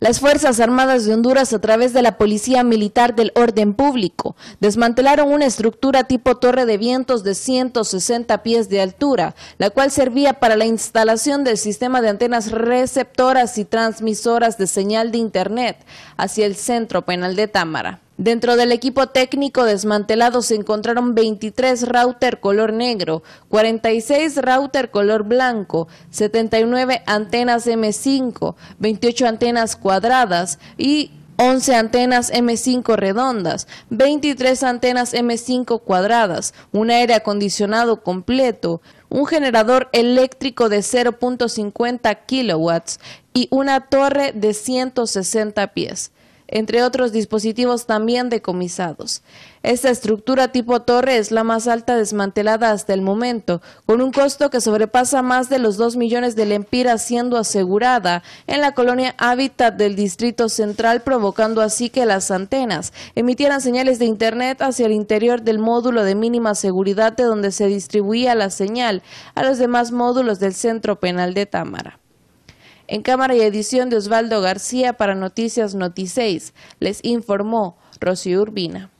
Las Fuerzas Armadas de Honduras, a través de la Policía Militar del Orden Público, desmantelaron una estructura tipo torre de vientos de 160 pies de altura, la cual servía para la instalación del sistema de antenas receptoras y transmisoras de señal de Internet hacia el centro penal de Támara. Dentro del equipo técnico desmantelado se encontraron 23 router color negro, 46 router color blanco, 79 antenas M5, 28 antenas cuadradas y 11 antenas M5 redondas, 23 antenas M5 cuadradas, un aire acondicionado completo, un generador eléctrico de 0.50 kilowatts y una torre de 160 pies entre otros dispositivos también decomisados. Esta estructura tipo torre es la más alta desmantelada hasta el momento, con un costo que sobrepasa más de los 2 millones de lempiras siendo asegurada en la colonia Hábitat del Distrito Central, provocando así que las antenas emitieran señales de Internet hacia el interior del módulo de mínima seguridad de donde se distribuía la señal a los demás módulos del Centro Penal de Támara. En cámara y edición de Osvaldo García para Noticias Noticeis, les informó Rocío Urbina.